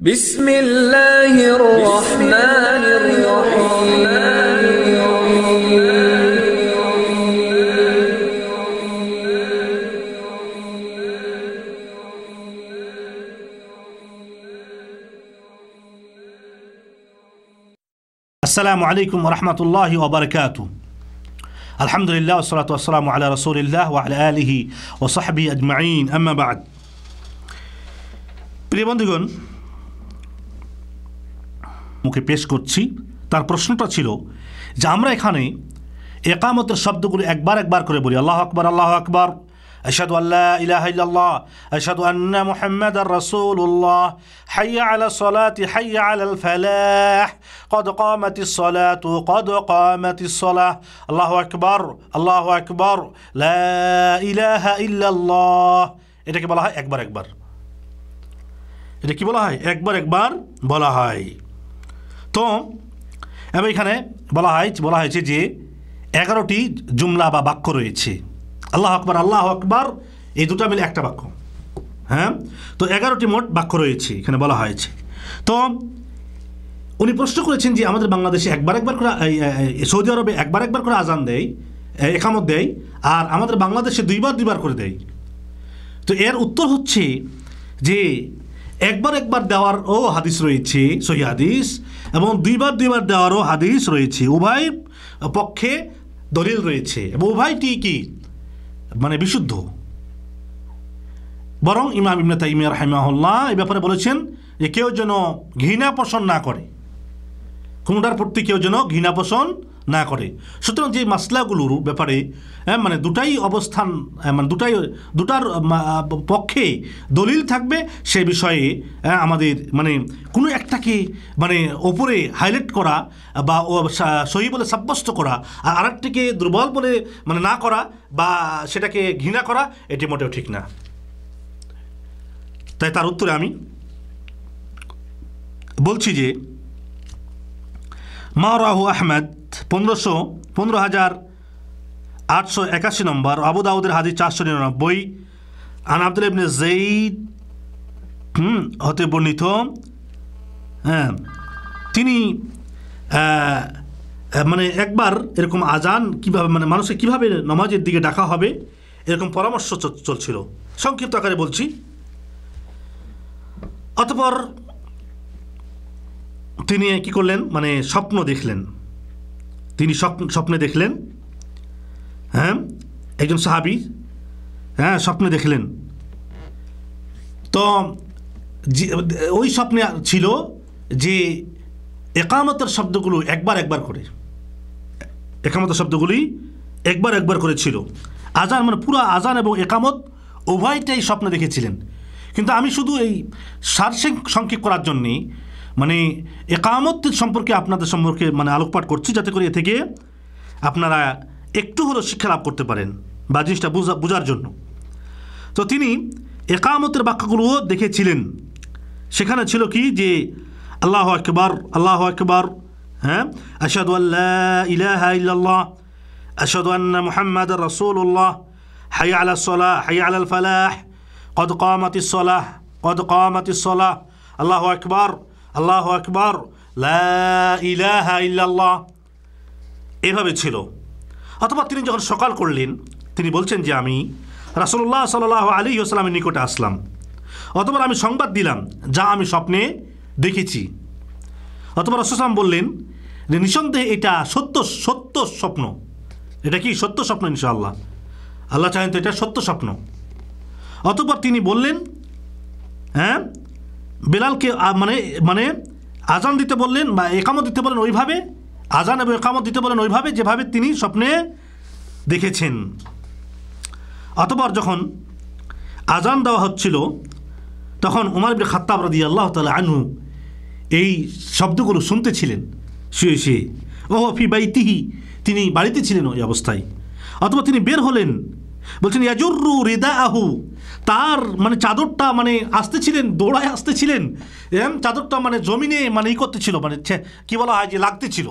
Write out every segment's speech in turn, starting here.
بسم الله الرحمن الرحيم السلام عليكم ورحمة الله وبركاته الحمد لله والصلاة والسلام على رسول الله وعلى آله وصحبه أجمعين أما بعد প্রিয় মুখে পেশ করছি তার প্রশ্নটা ছিল যে আমরা এখানে একামতের শব্দগুলো একবার একবার করে বলি আল্লাহ আকবর আল্লাহ আকবর আশাদু আল্লাহ ইলাহ আশাদু আন্না মোহাম্মদ রসুল্লাহ হাইয়া আলা সলাতি হাইয়া আলাল ফালাহ কদ কামাতি সলাতু কদ কামাতি সলাহ আল্লাহু আকবর আল্লাহু আকবর লা ইলাহা ইল্লাল্লাহ এটাকে বলা হয় একবার একবার এটা কি বলা হয় একবার একবার বলা হয় তো এবার এখানে বলা হয় বলা হয়েছে যে এগারোটি জুমলা বা বাক্য রয়েছে আল্লাহ আকবর আল্লাহ আকবর এই দুটা মিলে একটা বাক্য হ্যাঁ তো এগারোটি মোট বাক্য রয়েছে এখানে বলা হয়েছে তো উনি প্রশ্ন করেছেন যে আমাদের বাংলাদেশে একবার একবার করে সৌদি আরবে একবার একবার করে আজান দেয় একামত দেয় আর আমাদের বাংলাদেশে দুইবার দুইবার করে দেয় তো এর উত্তর হচ্ছে যে একবার একবার দেওয়ারও হাদিস রয়েছে সহি হাদিস এবং দুইবার দুইবার দেওয়ারও হাদিস রয়েছে উভয় পক্ষে দলিল রয়েছে এবং উভয়টি কি মানে বিশুদ্ধ বরং ইমাম ইমনা ইমিয়া রাহিমাহুল্লাহ এই ব্যাপারে বলেছেন যে কেউ যেন ঘৃণা পোষণ না করে কোনোটার প্রতি কেউ যেন ঘৃণা পোষণ না করে সুতরাং যে মাসলাগুলোর ব্যাপারে হ্যাঁ মানে দুটাই অবস্থান হ্যাঁ, মানে দুটাই দুটার পক্ষে দলিল থাকবে সে বিষয়ে হ্যাঁ, আমাদের মানে কোনো একটাকে মানে ওপরে হাইলাইট করা বা সহি বলে সাব্যস্ত করা আর আরেকটিকে দুর্বল বলে মানে না করা বা সেটাকে ঘৃণা করা এটি মোটেও ঠিক না তাই তার উত্তরে আমি বলছি যে মা রাহু আহমেদ পনেরোশো পনেরো হাজার আটশো একাশি নম্বর আবু দাউদের চারশো নিরানব্বই আন আব্দুল ইবনে জঈদ হুম হতে বর্ণিত হ্যাঁ তিনি মানে একবার এরকম আজান কিভাবে মানে মানুষকে কিভাবে নমাজের দিকে ডাকা হবে এরকম পরামর্শ চলছিল সংক্ষিপ্ত আকারে বলছি অতপর তিনি কি করলেন মানে স্বপ্ন দেখলেন তিনি স্বপ্নে দেখলেন হ্যাঁ একজন সাহাবি হ্যাঁ স্বপ্নে দেখলেন তো ওই স্বপ্নে ছিল যে একামতের শব্দগুলো একবার একবার করে একামতের শব্দগুলি একবার একবার করে ছিল আজান মানে পুরো আজান এবং একামত উভয়টাই স্বপ্নে দেখেছিলেন কিন্তু আমি শুধু এই সারসেং সংক্ষেপ করার জন্যেই মানে একামত সম্পর্কে আপনাদের সম্পর্কে মানে আলোকপাত করছি যাতে করে এ থেকে আপনারা একটু হলেও শিক্ষা লাভ করতে পারেন বা জিনিসটা বুঝা বোঝার জন্য তো তিনি একামতের বাক্যগুলোও দেখেছিলেন সেখানে ছিল কি যে আল্লাহ আকবর আল্লাহ আকবর হ্যাঁ আসাদু আল্লাহ ইলাহা ইল্লাল্লাহ আসাদু আন্না মুহাম্মাদ রসুল্লাহ হাই আলা সোলাহ হাই আল্লাহ ফালাহ কদ কমাতি সলাহ কদ কমাতি সলাহ আল্লাহ আকবর আল্লাহ আকবর ইলাহা ইল্লাল্লাহ এভাবে ছিল অথবা তিনি যখন সকাল করলেন তিনি বলছেন যে আমি রাসুল্লাহ সাল আলী আসসালামের নিকটে আসলাম অথবা আমি সংবাদ দিলাম যা আমি স্বপ্নে দেখেছি অথবা রসুলাম বললেন যে নিঃসন্দেহে এটা সত্য সত্য স্বপ্ন এটা কি সত্য স্বপ্ন আল্লাহ আল্লাহ চাহেন তো এটা সত্য স্বপ্ন অতপর তিনি বললেন হ্যাঁ বেলালকে মানে মানে আজান দিতে বললেন বা একামত দিতে বলেন ওইভাবে আজান এবং একামত দিতে বলেন ওইভাবে যেভাবে তিনি স্বপ্নে দেখেছেন অতপর যখন আজান দেওয়া হচ্ছিল তখন উমার বি খাত্তাব রাদি আল্লাহ তালা আনু এই শব্দগুলো শুনতেছিলেন শুয়ে শুয়ে ও ফি বাইতিহি তিনি বাড়িতে ছিলেন ওই অবস্থায় অথবা তিনি বের হলেন বলছেন ইয়াজুরু রিদা আহু তার মানে চাদরটা মানে আসতেছিলেন দৌড়ায় আসতেছিলেন চাদরটা মানে জমিনে মানে ই করতেছিল মানে কি বলা হয় যে লাগতেছিল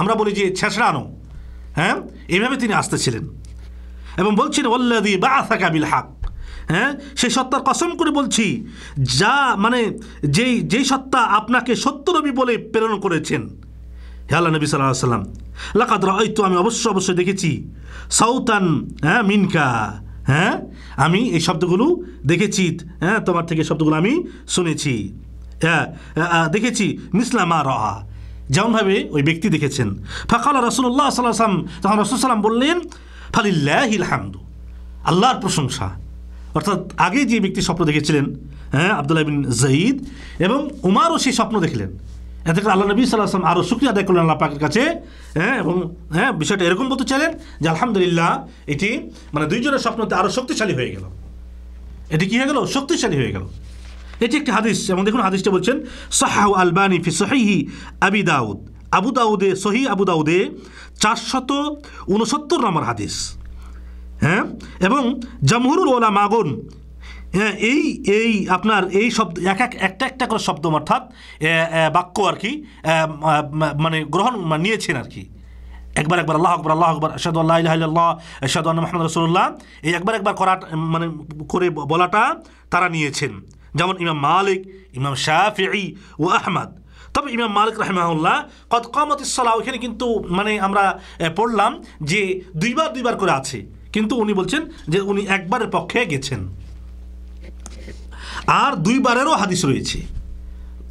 আমরা বলি যে ছেঁচড়ানো হ্যাঁ এভাবে তিনি আসতেছিলেন এবং বলছেন ওল্লাদি বা আসা কাবিল হাক হ্যাঁ সেই সত্তার কসম করে বলছি যা মানে যেই যেই সত্তা আপনাকে সত্য বলে প্রেরণ করেছেন হে আল্লাহ নবী সাল্লাহ সাল্লাম লাকাদ রায়তো আমি অবশ্যই অবশ্যই দেখেছি সাউতান হ্যাঁ মিনকা হ্যাঁ আমি এই শব্দগুলো দেখেছি হ্যাঁ তোমার থেকে শব্দগুলো আমি শুনেছি হ্যাঁ দেখেছি মিসলামা রহা যেমনভাবে ওই ব্যক্তি দেখেছেন ফাঁকাল রসুল্লাহ সাল্লাম তখন রসুল সাল্লাম বললেন ফালিল্লাহিল হামদু আল্লাহর প্রশংসা অর্থাৎ আগে যে ব্যক্তি স্বপ্ন দেখেছিলেন হ্যাঁ আবদুল্লাহ বিন জঈদ এবং উমারও সেই স্বপ্ন দেখলেন এতে হ্যাঁ, করে আল্লাহ নবী আসলাম আরও শুক্রিয় আদায় করলেন আল্লাহ পাকের কাছে হ্যাঁ এবং হ্যাঁ বিষয়টা এরকম বলতে চাইলেন যে আলহামদুলিল্লাহ এটি মানে দুইজনের স্বপ্নতে আরও শক্তিশালী হয়ে গেল এটি কী হয়ে গেল শক্তিশালী হয়ে গেল এটি একটি হাদিস এবং দেখুন হাদিসটা বলছেন সাহাউ আলবানি ফি সহিহি আবি দাউদ আবু দাউদে সহি আবু দাউদে চারশত উনসত্তর নম্বর হাদিস হ্যাঁ এবং জামহুরুল ওলা মাগুন হ্যাঁ এই এই আপনার এই শব্দ এক এক একটা একটা করে শব্দ অর্থাৎ বাক্য আর কি মানে গ্রহণ মানে নিয়েছেন আর কি একবার একবার আল্লাহ আকবর আল্লাহ আকবর আসাদ আল্লাহ আল্লাহ আসাদ মোহাম্মদ রসুল্লাহ এই একবার একবার করা মানে করে বলাটা তারা নিয়েছেন যেমন ইমাম মালিক ইমাম শাহি ও আহমদ তবে ইমাম মালিক রহমাউল্লাহ কত কমত ইসলাম ওইখানে কিন্তু মানে আমরা পড়লাম যে দুইবার দুইবার করে আছে কিন্তু উনি বলছেন যে উনি একবারের পক্ষে গেছেন আর দুইবারেরও হাদিস রয়েছে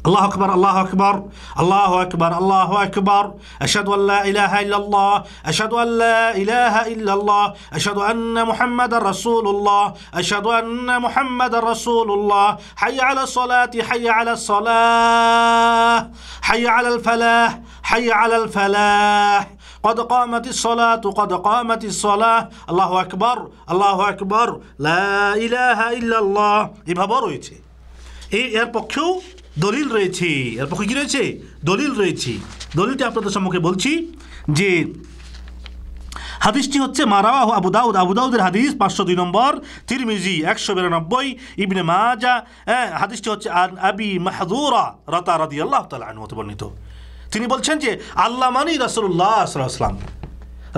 আল্লাহ আকবর আল্লাহ আকবর আল্লাহ আকবর আল্লাহ আকবর আশাদু আল্লাহ ইলাহা ইল্লাল্লাহ আশাদু আল্লাহ ইলাহা ইল্লাল্লাহ আশাদু আন্না মুহাম্মাদার রাসূলুল্লাহ আশাদু আন্না মুহাম্মাদার রাসূলুল্লাহ হাই আলা সলাতি হাই আলা সলাহ হাই আলাল ফালাহ হাই আলাল ফালাহ قد قامت الصلاة قد قامت الصلاة الله أكبر الله أكبر لا إله إلا الله এভাবে রয়েছে এই এর পক্ষেও দলিল রয়েছে এর পক্ষে কী রয়েছে দলিল রয়েছে দলিলটি আপনাদের সম্মুখে বলছি যে হাদিসটি হচ্ছে মারাওয়া আবু দাউদ আবু দাউদের হাদিস পাঁচশো দুই নম্বর তিরমিজি একশো বিরানব্বই ইবনে মাজা হ্যাঁ হাদিসটি হচ্ছে আবি মাহদুরা রতা রদি আল্লাহ তালা বর্ণিত তিনি বলছেন যে আল্লাহ মানেই রসুল্লাহ সাল্লাম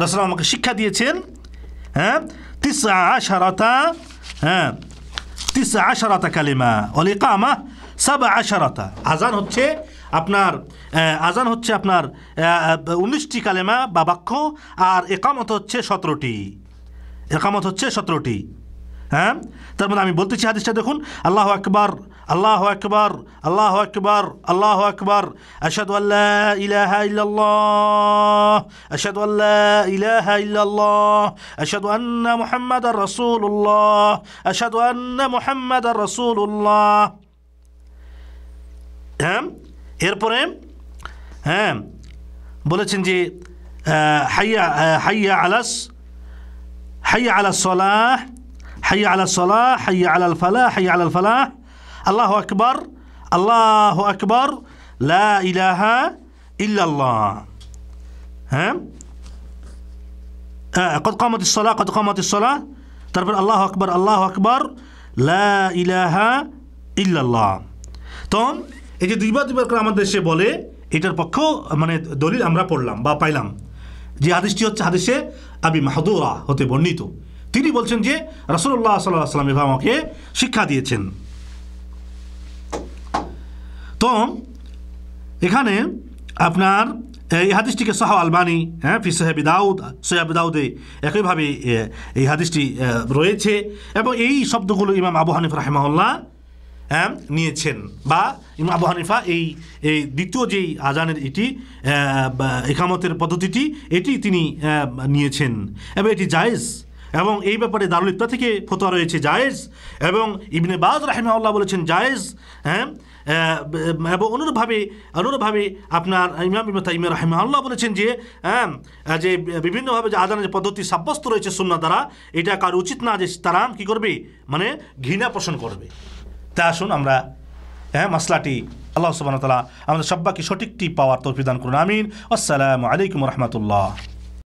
রসুল আমাকে শিক্ষা দিয়েছেন হ্যাঁ তিসা আশারতা হ্যাঁ তিসা আশারতা কালিমা আমা সব আশারতা আজান হচ্ছে আপনার আজান হচ্ছে আপনার উনিশটি কালেমা বা বাক্য আর একামত হচ্ছে সতেরোটি একামত হচ্ছে সতেরোটি হ্যাঁ তার মধ্যে মানে আমি বলতেছি হাদিসটা দেখুন আল্লাহ আকবার الله أكبر الله أكبر الله أكبر أشهد أن لا إله إلا الله أشهد أن لا إله إلا الله أشهد أن محمد رسول الله أشهد أن محمد رسول الله হ্যাঁ এরপরে হ্যাঁ বলেছেন যে حي على আলাস حي على الصلاة حي على সলাহ حي على الفلاح, حي على الفلاح. আল্লাহ আকবর আল্লাহ আকবর লা ইলাহা ইল্লাল্লাহ হ্যাঁ, হ্যাঁ কত কমত ইসলা কত কমত ইসলা তারপর আল্লাহ আকবর আল্লাহ আকবর লা ইলাহা ইল্লাল্লাহ তো এই যে দুইবার দুইবার করে আমাদের সে বলে এটার পক্ষ মানে দলিল আমরা পড়লাম বা পাইলাম যে হাদিসটি হচ্ছে হাদিসে আবি মাহাদুরা হতে বর্ণিত তিনি বলছেন যে রাসুল্লাহ সাল্লাহ সাল্লাম এভাবে আমাকে শিক্ষা দিয়েছেন তো এখানে আপনার এই হাদিসটিকে শাহ আলবানি হ্যাঁ ফি সাহেব দাউদ সৈয়াব দাউদে একইভাবে এই হাদিসটি রয়েছে এবং এই শব্দগুলো ইমাম আবু হানিফ রাহেমাউল্লাহ নিয়েছেন বা ইমাম আবু হানিফা এই এই দ্বিতীয় যেই আজানের এটি একামতের পদ্ধতিটি এটি তিনি নিয়েছেন এবং এটি জায়েজ এবং এই ব্যাপারে দারুল ইফতা থেকে ফতোয়া রয়েছে জায়েজ এবং ইবনে বাজ আল্লাহ বলেছেন জায়েজ হ্যাঁ এবং অনুরূপভাবে অনুরূপভাবে আপনার ইমাম ইমা ইমা রাহিমাল্লাহ বলেছেন যে হ্যাঁ যে বিভিন্নভাবে যে আদানের পদ্ধতি সাব্যস্ত রয়েছে সুন্না দ্বারা এটা কার উচিত না যে তারা কী করবে মানে ঘৃণা পোষণ করবে তা আসুন আমরা হ্যাঁ মশলাটি আল্লাহ সুবাহ তালা আমাদের সব্বাকে সঠিকটি পাওয়ার তরফিদান করুন আমিন আসসালামু আলাইকুম রহমতুল্লাহ